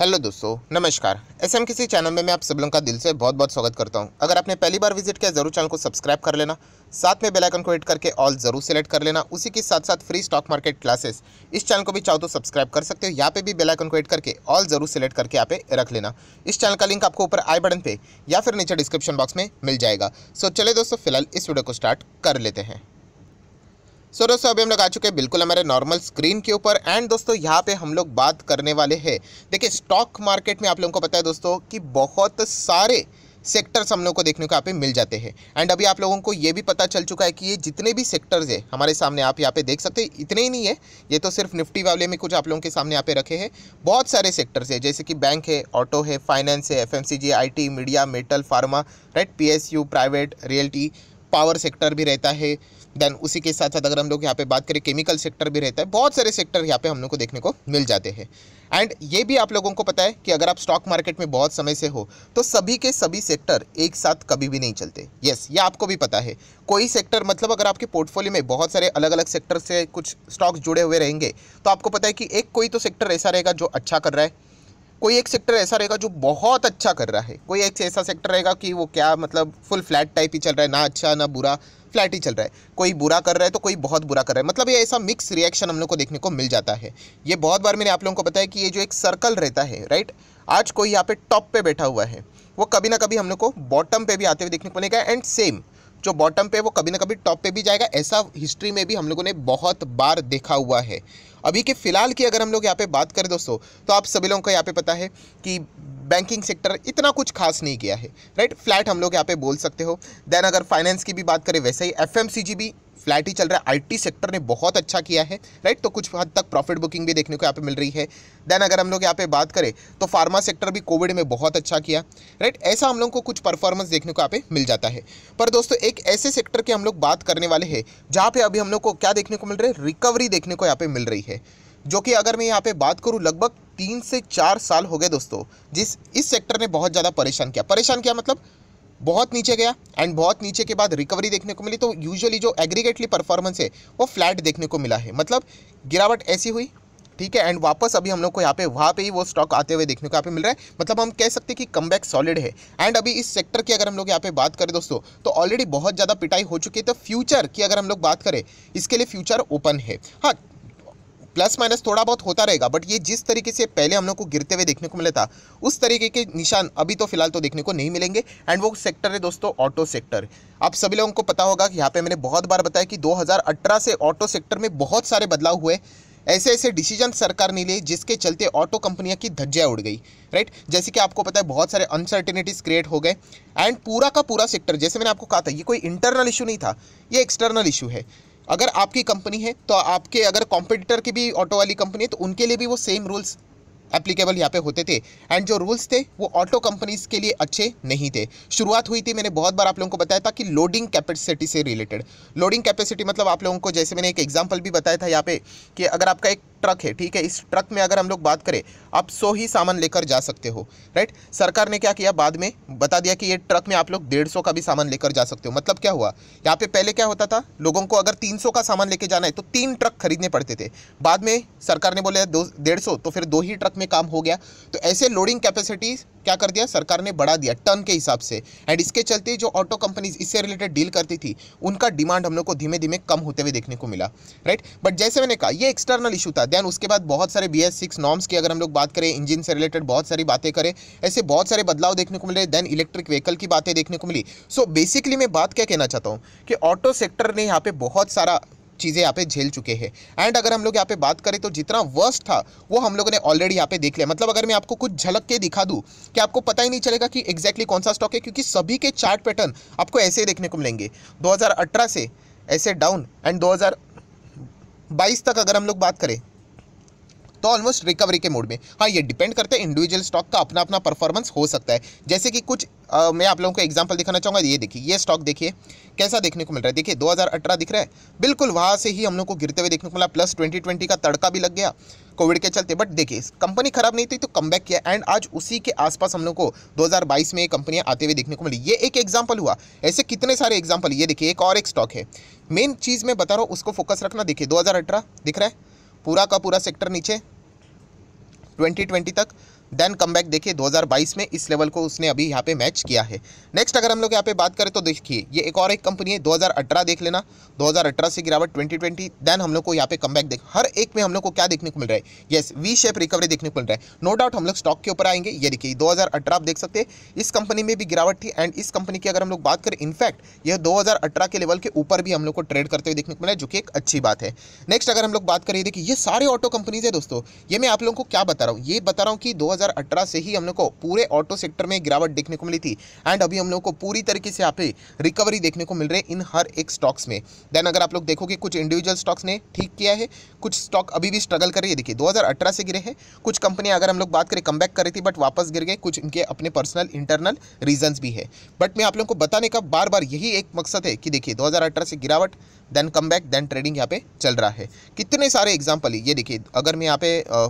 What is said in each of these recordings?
hello दोस्तों नमस्कार S M किसी चैनल में मैं आप सब लोगों का दिल से बहुत बहुत स्वागत करता हूं अगर आपने पहली बार विजिट किया जरूर चैनल को सब्सक्राइब कर लेना साथ में बेल आइकन को हिट करके ऑल जरूर सेलेक्ट कर लेना उसी के साथ साथ फ्री स्टॉक मार्केट क्लासेस इस चैनल को भी चाहो तो सब्सक्राइब कर सकते हो यहाँ पे भी बेलाइकन को हिट करके ऑल जरूर सेलेक्ट करके यहाँ पे रख लेना इस चैनल का लिंक आपको ऊपर आई बटन पे या फिर नीचे डिस्क्रिप्शन बॉक्स में मिल जाएगा सो चले दोस्तों फिलहाल इस वीडियो को स्टार्ट कर लेते हैं सो दोस्तों अभी हम लोग आ चुके हैं बिल्कुल हमारे नॉर्मल स्क्रीन के ऊपर एंड दोस्तों यहाँ पे हम लोग बात करने वाले हैं देखिए स्टॉक मार्केट में आप लोगों को पता है दोस्तों कि बहुत सारे सेक्टर्स हम लोग को देखने को यहाँ पे मिल जाते हैं एंड अभी आप लोगों को ये भी पता चल चुका है कि ये जितने भी सेक्टर्स है हमारे सामने आप यहाँ पे देख सकते हैं इतने ही नहीं है ये तो सिर्फ निफ्टी वाले में कुछ आप लोगों के सामने यहाँ पे रखे हैं बहुत सारे सेक्टर्स है जैसे कि बैंक है ऑटो है फाइनेंस है F M media metal pharma right P private realty power sector भी रहता है देन उसी के साथ साथ अगर हम लोग यहाँ पे बात करें केमिकल सेक्टर भी रहता है बहुत सारे सेक्टर यहाँ पे हम लोग को देखने को मिल जाते हैं एंड ये भी आप लोगों को पता है कि अगर आप स्टॉक मार्केट में बहुत समय से हो तो सभी के सभी सेक्टर एक साथ कभी भी नहीं चलते यस ये आपको भी पता है कोई सेक्टर मतलब अगर आपके पोर्टफोलियो में बहुत सारे अलग अलग सेक्टर से कुछ स्टॉक्स जुड़े हुए रहेंगे तो आपको पता है कि एक कोई तो सेक्टर ऐसा रहेगा जो अच्छा कर रहा है कोई एक सेक्टर ऐसा रहेगा जो बहुत अच्छा कर रहा है कोई एक ऐसा सेक्टर रहेगा कि वो क्या मतलब फुल फ्लैट टाइप ही चल रहा है ना अच्छा ना बुरा फ्लैट ही चल रहा है कोई बुरा कर रहा है तो कोई बहुत बुरा कर रहा है मतलब ये ऐसा मिक्स रिएक्शन हम लोग को देखने को मिल जाता है ये बहुत बार मैंने आप लोगों को बताया कि ये जो एक सर्कल रहता है राइट आज कोई यहाँ पे टॉप पे बैठा हुआ है वो कभी ना कभी हम लोग को बॉटम पे भी आते हुए देखने को मिलेगा एंड सेम जो बॉटम पे वो कभी ना कभी टॉप पे भी जाएगा ऐसा हिस्ट्री में भी हम लोगों ने बहुत बार देखा हुआ है अभी के फ़िलहाल की अगर हम लोग यहाँ पे बात करें दोस्तों तो आप सभी लोगों को यहाँ पे पता है कि बैंकिंग सेक्टर इतना कुछ खास नहीं किया है राइट फ्लैट हम लोग यहाँ पे बोल सकते हो देन अगर फाइनेंस की भी बात करें वैसे ही एफ भी फ्लैट ही चल रहा है आईटी सेक्टर ने बहुत अच्छा किया है राइट तो कुछ हद तक प्रॉफिट बुकिंग भी देखने को यहाँ पे मिल रही है देन अगर हम लोग यहाँ पे बात करें तो फार्मा सेक्टर भी कोविड में बहुत अच्छा किया राइट ऐसा हम लोग को कुछ परफॉर्मेंस देखने को यहाँ पे मिल जाता है पर दोस्तों एक ऐसे सेक्टर की हम लोग बात करने वाले हैं जहाँ पे अभी हम लोग को क्या देखने को मिल रहा है रिकवरी देखने को यहाँ पे मिल रही है जो कि अगर मैं यहाँ पे बात करूँ लगभग तीन से चार साल हो गए दोस्तों जिस इस सेक्टर ने बहुत ज़्यादा परेशान किया परेशान किया मतलब बहुत नीचे गया एंड बहुत नीचे के बाद रिकवरी देखने को मिली तो यूजुअली जो एग्रीगेटली परफॉर्मेंस है वो फ्लैट देखने को मिला है मतलब गिरावट ऐसी हुई ठीक है एंड वापस अभी हम लोग को यहाँ पे वहाँ पे ही वो स्टॉक आते हुए देखने को यहाँ पे मिल रहा है मतलब हम कह सकते हैं कि कम बैक सॉलिड है एंड अभी इस सेक्टर की अगर हम लोग यहाँ पे बात करें दोस्तों तो ऑलरेडी बहुत ज़्यादा पिटाई हो चुकी है तो फ्यूचर की अगर हम लोग बात करें इसके लिए फ्यूचर ओपन है हाँ प्लस माइनस थोड़ा बहुत होता रहेगा बट ये जिस तरीके से पहले हम लोग को गिरते हुए देखने को मिला था उस तरीके के निशान अभी तो फिलहाल तो देखने को नहीं मिलेंगे एंड वो सेक्टर है दोस्तों ऑटो सेक्टर आप सभी लोगों को पता होगा कि यहाँ पे मैंने बहुत बार बताया कि 2018 से ऑटो सेक्टर में बहुत सारे बदलाव हुए ऐसे ऐसे डिसीजन सरकार ने लिए जिसके चलते ऑटो कंपनियां की धज्जियाँ उड़ गई राइट जैसे कि आपको पता है बहुत सारे अनसर्टेनिटीज़ क्रिएट हो गए एंड पूरा का पूरा सेक्टर जैसे मैंने आपको कहा था ये कोई इंटरनल इशू नहीं था ये एक्सटर्नल इशू है अगर आपकी कंपनी है तो आपके अगर कॉम्पिटिटर की भी ऑटो वाली कंपनी है तो उनके लिए भी वो सेम रूल्स एप्लीकेबल यहाँ पे होते थे एंड जो रूल्स थे वो ऑटो कंपनीज के लिए अच्छे नहीं थे शुरुआत हुई थी मैंने बहुत बार आप लोगों को बताया था कि लोडिंग कैपेसिटी से रिलेटेड लोडिंग कैपेसिटी मतलब आप लोगों को जैसे मैंने एक एग्जाम्पल भी बताया था यहाँ पे कि अगर आपका एक ट्रक है ठीक है इस ट्रक में अगर हम लोग बात करें आप सौ ही सामान लेकर जा सकते हो राइट सरकार ने क्या किया बाद में बता दिया कि ये ट्रक में आप लोग डेढ़ सौ का भी सामान लेकर जा सकते हो मतलब क्या हुआ यहाँ पे पहले क्या होता था लोगों को अगर तीन सौ का सामान लेके जाना है तो तीन ट्रक खरीदने पड़ते थे बाद में सरकार ने बोला दो डेढ़ सौ तो फिर दो ही ट्रक में में काम हो गया तो ऐसे लोडिंग कैपेसिटी क्या कर दिया सरकार ने बढ़ा दिया टन के हिसाब से एंड इसके चलते जो ऑटो कंपनीज इससे रिलेटेड डील करती थी उनका डिमांड हम लोग को धीमे धीमे कम होते हुए देखने को मिला राइट बट जैसे मैंने कहा ये एक्सटर्नल इशू था देन उसके बाद बहुत सारे बी एस सिक्स नॉर्म्स की अगर हम लोग बात करें इंजन से रिलेटेड बहुत सारी बातें करें ऐसे बहुत सारे बदलाव देखने को मिले देन इलेक्ट्रिक व्हीकल की बातें देखने को मिली सो so, बेसिकली मैं बात क्या कहना चाहता हूँ कि ऑटो सेक्टर ने यहाँ पे बहुत सारा चीज़ें यहाँ पे झेल चुके हैं एंड अगर हम लोग यहाँ पे बात करें तो जितना वर्स्ट था वो हम लोगों ने ऑलरेडी यहाँ पे देख लिया मतलब अगर मैं आपको कुछ झलक के दिखा दूँ कि आपको पता ही नहीं चलेगा कि एक्जैक्टली exactly कौन सा स्टॉक है क्योंकि सभी के चार्ट पैटर्न आपको ऐसे ही देखने को मिलेंगे दो से ऐसे डाउन एंड दो तक अगर हम लोग बात करें तो ऑलमोस्ट रिकवरी के मोड में हाँ ये डिपेंड करते हैं इंडिविजुअल स्टॉक का अपना अपना परफॉर्मेंस हो सकता है जैसे कि कुछ आ, मैं आप लोगों को एग्जाम्पल दिखाना चाहूँगा ये देखिए ये स्टॉक देखिए कैसा देखने को मिल रहा है देखिए 2018 दिख रहा है बिल्कुल वहाँ से ही हम लोग को गिरते हुए देखने को मिला प्लस 2020 का तड़का भी लग गया कोविड के चलते बट देखिए कंपनी खराब नहीं थी तो कम किया एंड आज उसी के आसपास हम लोग को दो में ये कंपनियाँ आते हुए देखने को मिली ये एक एग्जाम्पल हुआ ऐसे कितने सारे एग्जाम्पल ये देखिए एक और एक स्टॉक है मेन चीज़ मैं बता रहा हूँ उसको फोकस रखना देखिए दो दिख रहा है पूरा का पूरा सेक्टर नीचे ट्वेंटी तक देन कम बैक देखिए 2022 में इस लेवल को उसने अभी यहाँ पे मैच किया है नेक्स्ट अगर हम लोग यहाँ पे बात करें तो देखिए ये एक और एक कंपनी है 2018 देख लेना 2018 से गिरावट 2020 देन हम लोग को यहाँ पे कम बैक देख हर एक में हम लोग को क्या देखने को मिल रहा है येस वी शेप रिकवरी देखने को मिल रहा है नो डाउट हम लोग स्टॉक के ऊपर आएंगे ये देखिए दो आप देख सकते हैं इस कंपनी में भी गिरावट थी एंड इस कंपनी की अगर हम लोग बात करें इनफैक्ट यह दो के लेवल के ऊपर भी हम लोग को ट्रेड करते हुए देखने को मिल रहा है जो कि एक अच्छी बात है नेक्स्ट अगर हम लोग बात करें देखिए ये सारे ऑटो कंपनीज है दोस्तों ये मैं आप लोगों को क्या बता रहा हूँ ये बता रहा हूँ कि दो 2018 से ही हम लोग को पूरे ऑटो सेक्टर में गिरावट देखने को मिली थी एंड अभी हम लोग को पूरी तरीके से यहाँ पे रिकवरी देखने को मिल रही है इन हर एक स्टॉक्स में देन अगर आप लोग देखोगे कुछ इंडिविजुअल स्टॉक्स ने ठीक किया है कुछ स्टॉक अभी भी स्ट्रगल कर रही है देखिए दो से गिरे हैं कुछ कंपनियां अगर हम लोग बात करें कम कर रही थी बट वापस गिर गए कुछ इनके अपने पर्सनल इंटरनल रीजंस भी है बट मैं आप लोग को बताने का बार बार यही एक मकसद है कि देखिए दो से गिरावट then come back then trading यहाँ पे चल रहा है कितने सारे एग्जाम्पल ये देखिए अगर मैं यहाँ पे आ,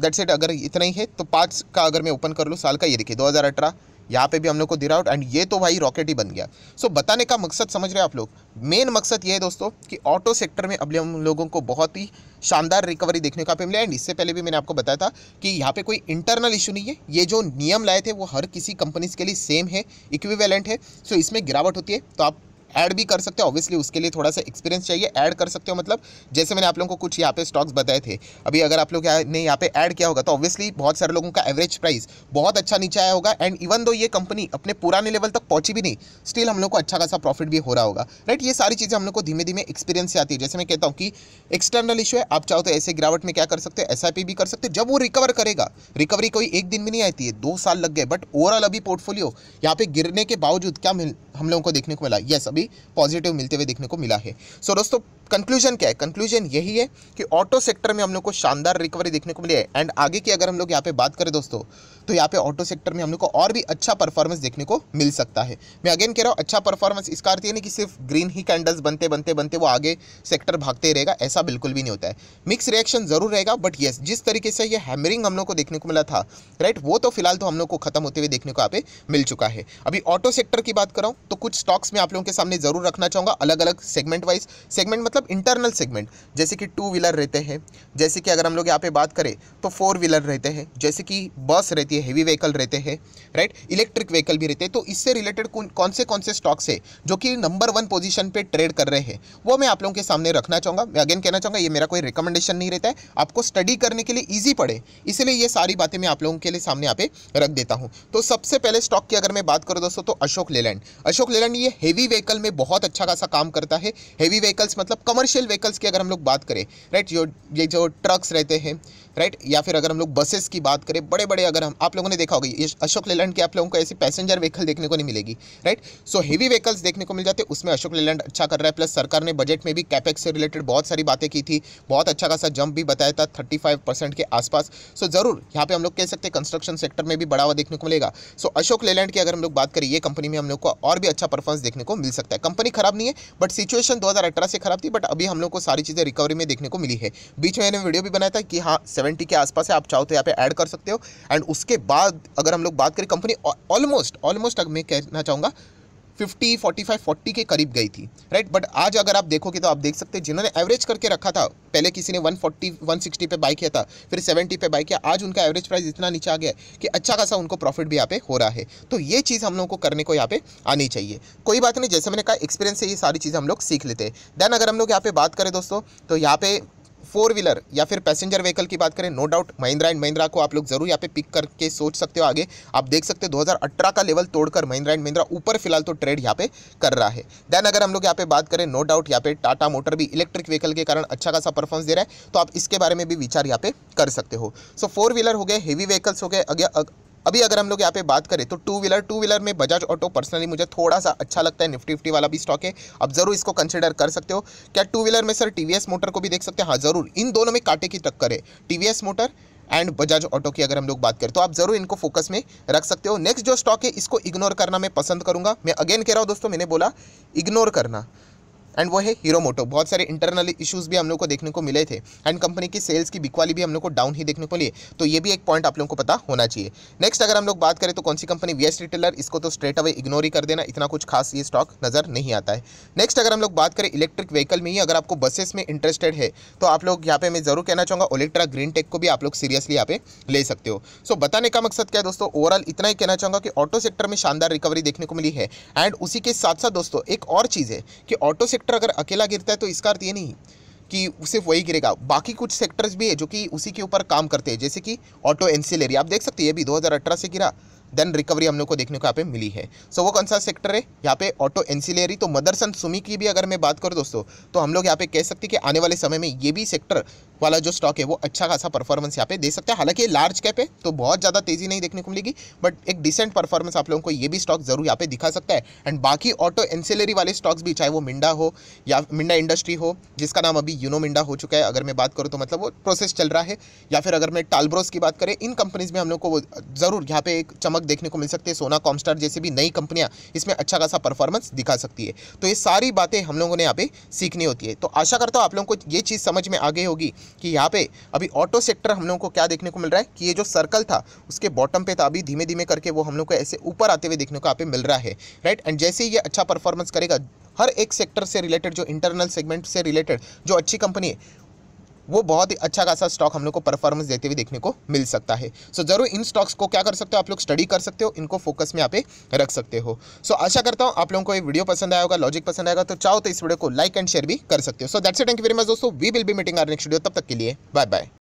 दैट सेट अगर इतना ही है तो पाँच का अगर मैं ओपन कर लूँ साल का ये देखिए 2018 यहाँ पे भी हम लोग को दिरा आउट एंड ये तो भाई रॉकेट ही बन गया सो so, बताने का मकसद समझ रहे हैं आप लोग मेन मकसद ये है दोस्तों कि ऑटो सेक्टर में अभी हम लोगों को बहुत ही शानदार रिकवरी देखने का मिला एंड इससे पहले भी मैंने आपको बताया था कि यहाँ पे कोई इंटरनल इशू नहीं है ये जो नियम लाए थे वो हर किसी कंपनीज के लिए सेम है इक्विवेलेंट है सो so, इसमें गिरावट होती है तो आप ऐड भी कर सकते हो ऑब्वियसली उसके लिए थोड़ा सा एक्सपीरियंस चाहिए ऐड कर सकते हो मतलब जैसे मैंने आप लोगों को कुछ यहाँ पे स्टॉक्स बताए थे अभी अगर आप लोग ने यहाँ पे ऐड किया होगा तो ऑब्वियसली बहुत सारे लोगों का एवरेज प्राइस बहुत अच्छा नीचे आया होगा एंड इवन दो ये कंपनी अपने पुराने लेवल तक पहुंची भी नहीं स्टिल हम लोग को अच्छा खासा प्रॉफिट भी हो रहा होगा राइट ये सारी चीज़ें हम लोग को धीमे धीमे एक्सपीरियंस से आती है जैसे मैं कहता हूँ कि एक्सटर्नल इशू है आप चाहो तो ऐसे गिरावट में क्या कर सकते हो एस भी कर सकते हो जब वो रिकवर करेगा रिकवरी कोई एक दिन भी नहीं आती है दो साल लग गए बट ओवरऑल अभी पोर्टफोलियो यहाँ पे गिरने के बावजूद क्या हम लोगों को देखने को मिला यस अभी भी पॉजिटिव मिलते हुए देखने को मिला है सो so, दोस्तों कंक्लूजन क्या है कंक्लूजन यही है कि ऑटो सेक्टर में हम लोग को शानदार रिकवरी देखने को मिली है एंड आगे की अगर हम लोग यहाँ पे बात करें दोस्तों तो यहाँ पे ऑटो सेक्टर में हम लोग को और भी अच्छा परफॉर्मेंस देखने को मिल सकता है मैं अगेन कह रहा हूँ अच्छा परफॉर्मेंस इसका अर्थ ये नहीं कि सिर्फ ग्रीन ही कैंडल्स बनते बनते बनते वो आगे सेक्टर भागते रहेगा ऐसा बिल्कुल भी नहीं होता है मिक्स रिएक्शन जरूर रहेगा बट येस जिस तरीके से ये हैमरिंग हम लोग को देखने को मिला था राइट वो तो फिलहाल तो हम लोग को खत्म होते हुए देखने को यहाँ पे मिल चुका है अभी ऑटो सेक्टर की बात कराऊँ तो कुछ स्टॉक्स में आप लोगों के सामने सामने ज़रूर रखना चाहूँगा अलग अलग सेगमेंट वाइज सेगमेंट मतलब इंटरनल सेगमेंट जैसे कि टू व्हीलर रहते हैं जैसे कि अगर हम लोग यहाँ पे बात करें तो फोर व्हीलर रहते हैं जैसे कि बस रहती है हेवी व्हीकल रहते हैं राइट इलेक्ट्रिक व्हीकल भी रहते हैं तो इससे रिलेटेड कौन से कौन से स्टॉक्स है जो कि नंबर वन पोजिशन पर ट्रेड कर रहे हैं वो मैं आप लोगों के सामने रखना चाहूँगा मैं अगेन कहना चाहूँगा ये मेरा कोई रिकमेंडेशन नहीं रहता है आपको स्टडी करने के लिए ईजी पड़े इसलिए ये सारी बातें मैं आप लोगों के लिए सामने यहाँ पे रख देता हूँ तो सबसे पहले स्टॉक की अगर मैं बात करूँ दोस्तों तो अशोक लेलैंड अशोक लेलैंड ये हेवी व्हीकल व्हीकल में बहुत अच्छा खासा काम करता है हैवी व्हीकल्स मतलब कमर्शियल व्हीकल्स की अगर हम लोग बात करें राइट जो ये जो ट्रक्स रहते हैं राइट या फिर अगर हम लोग बसेस की बात करें बड़े बड़े अगर हम आप लोगों ने देखा होगा अशोक लेलैंड के आप लोगों को ऐसी पैसेंजर व्हीकल देखने को नहीं मिलेगी राइट सो हेवी व्हीकल्स देखने को मिल जाते उसमें अशोक लेलैंड अच्छा कर रहा है प्लस सरकार ने बजट में भी कैपेक्स से रिलेटेड बहुत सारी बातें की थी बहुत अच्छा खासा जंप भी बताया था थर्टी के आसपास सो ज़रूर यहाँ पे हम लोग कह सकते हैं कंस्ट्रक्शन सेक्टर में भी बढ़ावा देखने को मिलेगा सो अशोक लेलैंड की अगर हम लोग बात करें ये कंपनी में हम लोग को और भी अच्छा परफॉर्मेंस देखने को मिल सकता है कंपनी खराब नहीं है बट सिचुएशन दो से खराब थी बट अभी हम लोग को सारी चीज़ें रिकवरी में देखने को मिली है बीच में मैंने वीडियो भी बनाया था कि हाँ सेवन सेवेंटी के आसपास है आप चाहो तो यहाँ पे ऐड कर सकते हो एंड उसके बाद अगर हम लोग बात करें कंपनी ऑलमोस्ट ऑलमोस्ट मैं कहना चाहूँगा 50, 45, 40 के करीब गई थी राइट बट आज अगर आप देखोगे तो आप देख सकते हैं जिन्होंने एवरेज करके रखा था पहले किसी ने 140, 160 पे बाई किया था फिर 70 पे बाई किया आज उनका एवरेज प्राइस इतना नीचे आ गया कि अच्छा खासा उनको प्रॉफिट भी यहाँ पे हो रहा है तो ये चीज़ हम लोगों को करने को यहाँ पे आनी चाहिए कोई बात नहीं जैसे मैंने कहा एक्सपीरियंस से ये सारी चीज़ें हम लोग सीख लेते हैं देन अगर हम लोग यहाँ पे बात करें दोस्तों तो यहाँ पे फोर व्हीलर या फिर पैसेंजर व्हीकल की बात करें no doubt Mahindra and Mahindra को आप लोग जरूर यहाँ पे पिक करके सोच सकते हो आगे आप देख सकते हो 2018 का लेवल तोड़कर महिंद्रा एंड महिंद्रा ऊपर फिलहाल तो ट्रेड यहाँ पे कर रहा है देन अगर हम लोग यहाँ पे बात करें नो डाउट यहाँ पे टाटा मोटर भी इलेक्ट्रिक व्हीकल के कारण अच्छा खासा परफॉर्मेंस दे रहा है तो आप इसके बारे में भी विचार यहाँ पे कर सकते हो सो फोर व्हीलर हो गए हेवी व्हीकल्स हो गए अभी अगर हम लोग यहाँ पे बात करें तो टू व्हीलर टू व्हीलर में बजाज ऑटो पर्सनली मुझे थोड़ा सा अच्छा लगता है निफ्टी फिफ्टी वाला भी स्टॉक है आप जरूर इसको कंसिडर कर सकते हो क्या टू व्हीलर में सर टीवीएस मोटर को भी देख सकते हैं हाँ जरूर इन दोनों में कांटे की टक्कर है TVS motor and Bajaj auto की अगर हम लोग बात करें तो आप जरूर इनको फोकस में रख सकते हो नेक्स्ट जो स्टॉक है इसको इग्नोर करना मैं पसंद करूंगा मैं अगेन कह रहा हूँ दोस्तों मैंने बोला इग्नोर करना एंड वो है हीरो मोटो बहुत सारे इंटरनल इश्यूज भी हम लोग को देखने को मिले थे एंड कंपनी की सेल्स की बिकवाली भी हम लोग को डाउन ही देखने को लिए तो ये भी एक पॉइंट आप लोगों को पता होना चाहिए नेक्स्ट अगर हम लोग बात करें तो कौन सी कंपनी वेस्ट रिटेलर इसको तो स्ट्रेट अवे इग्नोर ही कर देना इतना कुछ खास ये स्टॉक नज़र नहीं आता है नेक्स्ट अगर हम लोग बात करें इलेक्ट्रिक व्हीकल में ही अगर आपको बसेस में इंटरेस्टेड है तो आप लोग यहाँ पे मैं जरूर कहना चाहूँगा ओलेक्ट्रा ग्रीन टेक को भी आप लोग सीरियसली यहाँ पे ले सकते हो सो बताने का मकसद क्या है दोस्तों ओवरऑल इतना ही कहना चाहूँगा कि ऑटो सेक्टर में शानदार रिकवरी देखने को मिली है एंड उसी के साथ साथ दोस्तों एक और चीज़ है कि ऑटो सेक्टर अगर अकेला गिरता है तो इसका अर्थ ये नहीं कि सिर्फ वही गिरेगा बाकी कुछ सेक्टर्स भी है जो कि उसी के ऊपर काम करते हैं जैसे कि ऑटो एंसिलरी आप देख सकते हैं ये भी 2018 से गिरा देन रिकवरी हम लोग को देखने को यहाँ पे मिली है सो so, वो कौन सा सेक्टर है यहाँ पे ऑटो एंसिलियरी तो मदरसन सुमी की भी अगर मैं बात करूँ दोस्तों तो हम लोग यहाँ पे कह सकते हैं कि आने वाले समय में ये भी सेक्टर वाला जो स्टॉक है वो अच्छा खासा परफॉर्मेंस यहाँ पे दे सकता है हालांकि लार्ज कैप है तो बहुत ज़्यादा तेज़ी नहीं देखने को मिलेगी बट एक डिसेंट परफॉर्मेंस आप लोगों को ये भी स्टॉक ज़रूर यहाँ पे दिखा सकता है एंड बाकी ऑटो एनसेलरी वाले स्टॉक्स भी चाहे वो मिंडा हो या मिंडा इंडस्ट्री हो जिसका नाम अभी यूनो मिंडा हो चुका है अगर मैं बात करूँ तो मतलब वो प्रोसेस चल रहा है या फिर अगर मैं टालब्रोस की बात करें इन कंपनीज़ में हम लोग को ज़रूर यहाँ पे एक चमक देखने को मिल सकती है सोना कॉमस्टार जैसी भी नई कंपनियाँ इसमें अच्छा खासा परफॉर्मेंस दिखा सकती है तो ये सारी बातें हम लोगों ने यहाँ पे सीखनी होती है तो आशा करता हूँ आप लोगों को ये चीज़ समझ में आ गई होगी कि यहाँ पे अभी ऑटो सेक्टर हम लोगों को क्या देखने को मिल रहा है कि ये जो सर्कल था उसके बॉटम पे था अभी धीमे धीमे करके वो हम लोग को ऐसे ऊपर आते हुए देखने को यहाँ पे मिल रहा है राइट एंड जैसे ही ये अच्छा परफॉर्मेंस करेगा हर एक सेक्टर से रिलेटेड जो इंटरनल सेगमेंट से रिलेटेड जो अच्छी कंपनी है वो बहुत ही अच्छा खासा स्टॉक हम लोग को परफॉर्मेंस देते हुए देखने को मिल सकता है सो so, जरूर इन स्टॉक्स को क्या कर सकते हो आप लोग स्टडी कर सकते हो इनको फोकस में यहाँ पे रख सकते हो सो so, आशा करता हूँ आप लोगों को ये वीडियो पसंद आएगा लॉजिक पसंद आएगा तो चाहो तो इस वीडियो को लाइक एंड शेयर भी कर सकते हो so that's thank you very much दोस्तों we will be meeting our next video तब तक के लिए बाय बाय